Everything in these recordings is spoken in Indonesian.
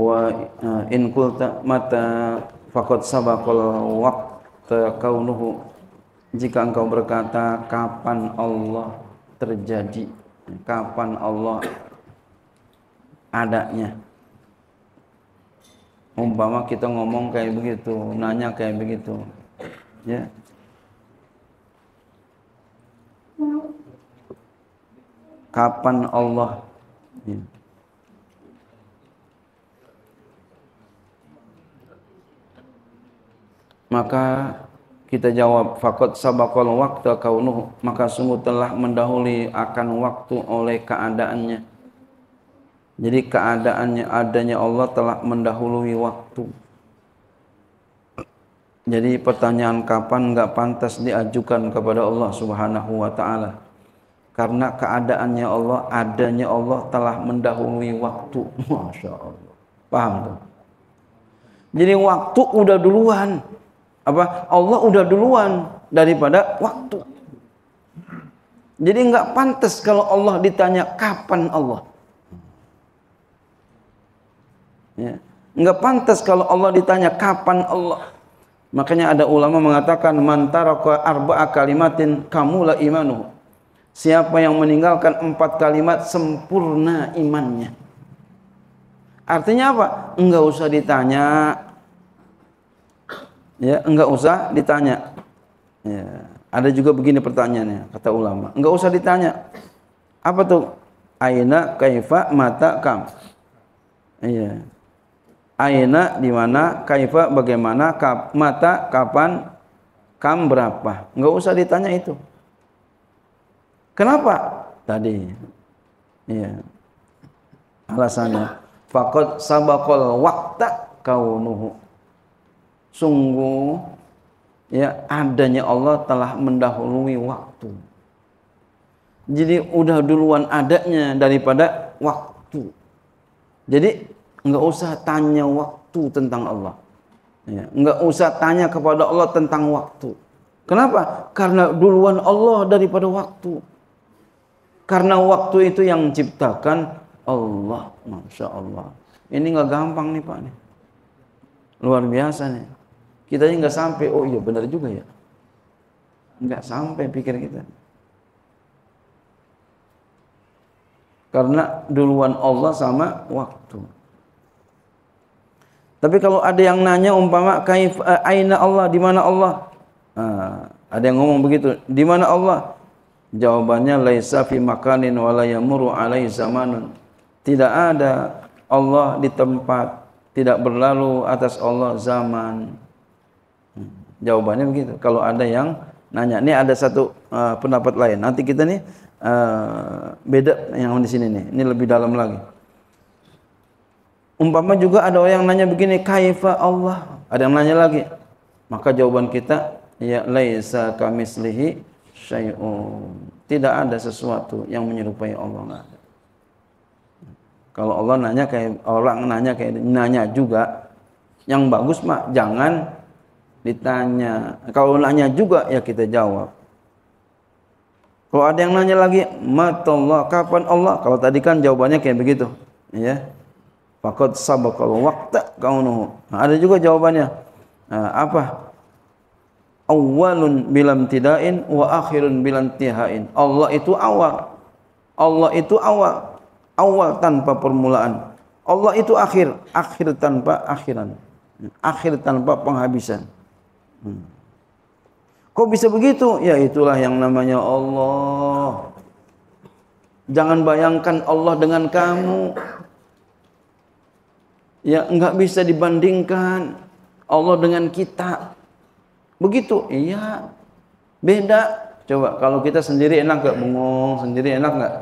wa eh, in qulta mata faqad sabaqal waqta kaunuhu jika engkau berkata kapan Allah terjadi kapan Allah adanya umpama kita ngomong kayak begitu nanya kayak begitu ya kapan Allah ya maka kita jawab fakot sabakol waktu kaunuh maka sungguh telah mendahului akan waktu oleh keadaannya jadi keadaannya adanya Allah telah mendahului waktu jadi pertanyaan kapan nggak pantas diajukan kepada Allah subhanahu wa ta'ala karena keadaannya Allah adanya Allah telah mendahului waktu Masya Allah paham tuh jadi waktu udah duluan apa Allah udah duluan daripada waktu. Jadi nggak pantas kalau Allah ditanya kapan Allah. Ya. Nggak pantas kalau Allah ditanya kapan Allah. Makanya ada ulama mengatakan mantara ke arba'a kalimatin kamula imanu. Siapa yang meninggalkan empat kalimat sempurna imannya. Artinya apa? Enggak usah ditanya ya enggak usah ditanya. Ya, ada juga begini pertanyaannya kata ulama. Enggak usah ditanya. Apa tuh? Aina kaifa mata kam. Iya. Aina di mana kaifa bagaimana kap, mata kapan kam berapa. Enggak usah ditanya itu. Kenapa? Tadi. Iya. Alasannya sabakol sabaqal kau nuhu sungguh ya adanya Allah telah mendahului waktu. Jadi udah duluan adanya daripada waktu. Jadi nggak usah tanya waktu tentang Allah. Ya, nggak usah tanya kepada Allah tentang waktu. Kenapa? Karena duluan Allah daripada waktu. Karena waktu itu yang menciptakan Allah. Masya Allah. Ini nggak gampang nih Pak. Nih. Luar biasa nih kita nggak sampai, oh iya benar juga ya. Nggak sampai pikir kita. Karena duluan Allah sama waktu. Tapi kalau ada yang nanya umpama kaif eh, aina Allah, di mana Allah? Nah, ada yang ngomong begitu, di mana Allah? Jawabannya laisa fi makanin wala yamuru alaihi zamanun. Tidak ada Allah di tempat, tidak berlalu atas Allah zaman. Jawabannya begitu. Kalau ada yang nanya, ini ada satu uh, pendapat lain. Nanti kita nih uh, beda yang di sini nih. Ini lebih dalam lagi. Umpama juga ada orang yang nanya begini, kaifa Allah? Ada yang nanya lagi. Maka jawaban kita ya laisa kamislihi syai'un. Tidak ada sesuatu yang menyerupai Allah Kalau Allah nanya kayak orang nanya kayak nanya juga yang bagus mah jangan ditanya kalau nanya juga ya kita jawab kalau ada yang nanya lagi matallah kapan Allah kalau tadi kan jawabannya kayak begitu ya Fakot sabakal waktu kau Nah, ada juga jawabannya. Nah, apa? Awalun bilam tidain wa akhirun bilam tihain. Allah itu awal. Allah itu awal. Awal tanpa permulaan. Allah itu akhir. Akhir tanpa akhiran. Akhir tanpa penghabisan. Hmm. Kok bisa begitu? Ya itulah yang namanya Allah. Jangan bayangkan Allah dengan kamu. Ya enggak bisa dibandingkan Allah dengan kita. Begitu? Iya. Beda. Coba kalau kita sendiri enak gak bengong, sendiri enak enggak?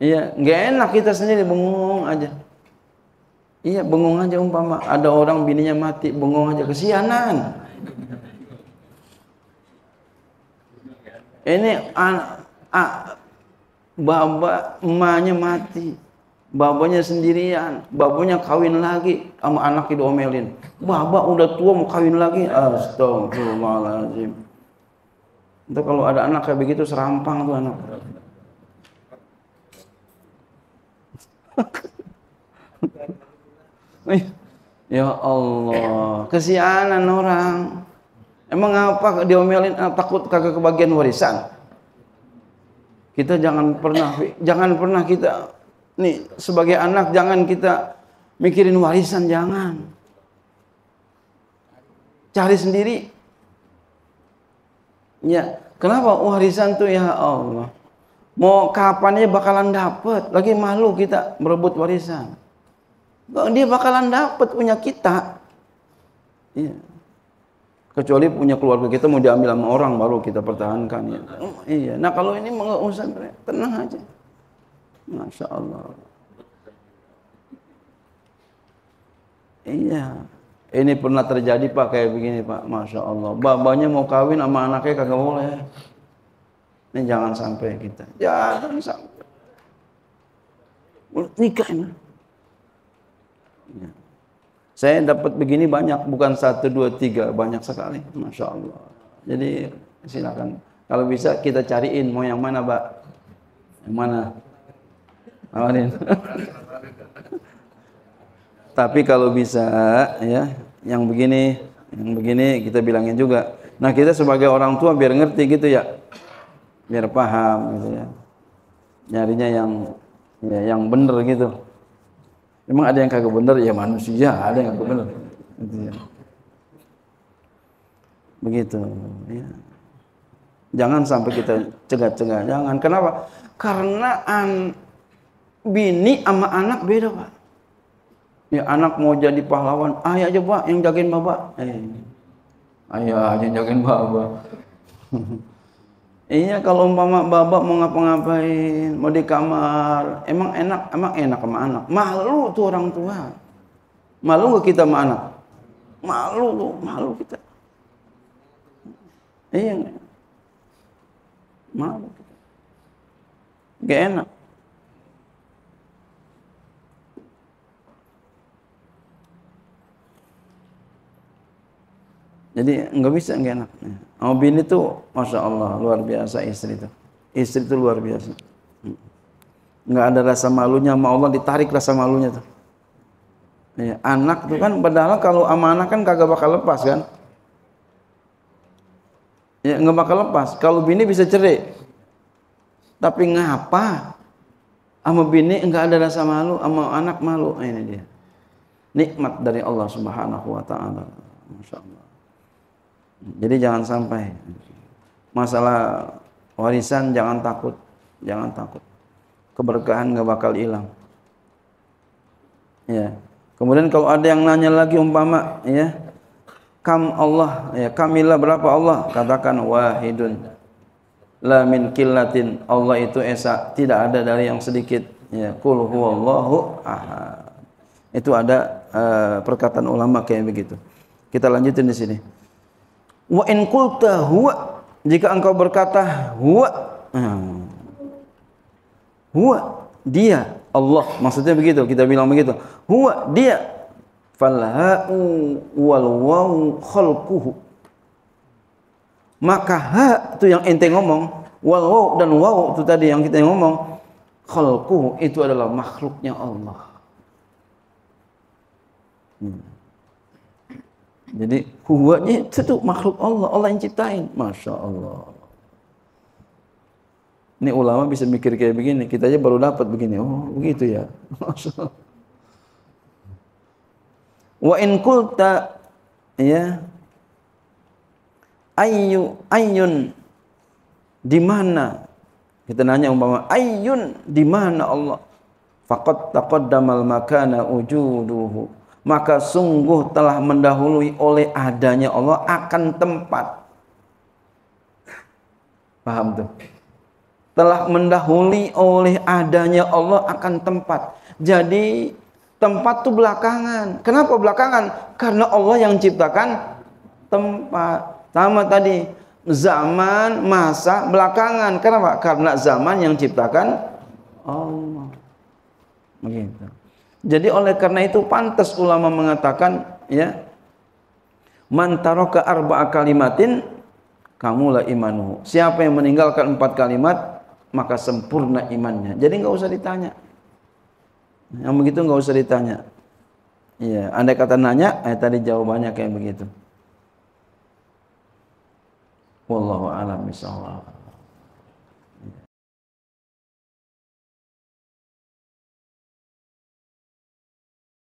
Iya, enggak enak kita sendiri bengong aja. Iya, bengong aja umpama ada orang bininya mati, bengong aja kesianan. Ini anak baba emaknya mati, babanya sendirian, babanya kawin lagi sama anak itu omelin. Baba udah tua mau kawin lagi, astagfirullahaladzim. Itu kalau ada anak kayak begitu serampang tuh anak. ya Allah, kesianan orang. Emang apa diomelin eh, takut kagak kebagian warisan? Kita jangan pernah jangan pernah kita nih sebagai anak jangan kita mikirin warisan jangan. Cari sendiri. Ya, kenapa warisan tuh ya Allah? Mau kapannya bakalan dapet lagi malu kita merebut warisan dia bakalan dapat punya kita. Iya. Kecuali punya keluarga kita mau diambil sama orang baru kita pertahankan ya. Oh, iya. Nah kalau ini mau tenang aja. Masya Allah. Iya. Ini pernah terjadi pak kayak begini pak. Masya Allah. Babanya mau kawin sama anaknya kagak boleh. Ini jangan sampai kita. Jangan sampai. Nikah ini. Saya dapat begini banyak, bukan satu, dua, tiga, banyak sekali. Masya Allah. Jadi silakan. Kalau bisa kita cariin mau yang mana, Pak? Yang mana? Awarin. Tapi kalau bisa ya, yang begini, yang begini kita bilangin juga. Nah, kita sebagai orang tua biar ngerti gitu ya. Biar paham gitu ya. Nyarinya yang ya, yang bener gitu. Emang ada yang kagak benar ya manusia, ada yang kagak benar. Gitu ya. Begitu. Ya. Jangan sampai kita cegat-cegat. Jangan. Kenapa? Karena an bini sama anak beda pak. Ya anak mau jadi pahlawan, ayah aja pak yang jagain bapak. Eh. Ayah aja yang jagain bapak. Iya kalau umpama bapak mau ngapa-ngapain, mau di kamar, emang enak, emang enak sama anak. Malu tuh orang tua. Malu gak kita sama anak? Malu tuh, malu kita. Iya gak? Malu kita. Gak enak. Jadi nggak bisa nggak enak. Ya. Mau bini tuh Masya Allah luar biasa istri itu. Istri itu luar biasa. Nggak ada rasa malunya sama Allah ditarik rasa malunya tuh. Ya, anak tuh kan padahal kalau sama anak kan kagak bakal lepas kan. Ya nggak bakal lepas. Kalau bini bisa cerai. Tapi ngapa? Sama bini nggak ada rasa malu, sama anak malu. Nah, ini dia. Nikmat dari Allah Subhanahu wa taala. Masya Allah. Jadi jangan sampai masalah warisan jangan takut, jangan takut. Keberkahan nggak bakal hilang. Ya. Kemudian kalau ada yang nanya lagi umpama ya, kam Allah ya kamilah berapa Allah? Katakan wahidun. La min killatin. Allah itu esa, tidak ada dari yang sedikit. Ya, qul huwallahu ahad. Itu ada uh, perkataan ulama kayak begitu. Kita lanjutin di sini. Wa in qulta huwa jika engkau berkata huwa nah, huwa dia Allah maksudnya begitu kita bilang begitu huwa dia falha'u wal waw khalquhu maka ha itu yang ente ngomong wal waw dan waw itu tadi yang kita ngomong khalquhu itu adalah makhluknya Allah hmm. Jadi huwanya itu tuh makhluk Allah, Allah yang ciptain. Masya Allah. Ini ulama bisa mikir kayak begini, kita aja baru dapat begini. Oh, begitu ya. Wa in kulta ya ayu ayun di mana kita nanya umpama ayun di mana Allah faqad taqaddamal makana wujuduhu maka sungguh telah mendahului oleh adanya Allah akan tempat. Paham tuh? Telah mendahului oleh adanya Allah akan tempat. Jadi tempat tuh belakangan. Kenapa belakangan? Karena Allah yang ciptakan tempat. Sama tadi zaman, masa belakangan. Kenapa? Karena zaman yang ciptakan Allah. Begitu. Jadi oleh karena itu pantas ulama mengatakan ya man taraka arba'a kalimatin kamula imanuhu. Siapa yang meninggalkan empat kalimat maka sempurna imannya. Jadi nggak usah ditanya. Yang begitu nggak usah ditanya. Iya, andai kata nanya, eh tadi jawabannya kayak begitu. Wallahu a'lam bishawab.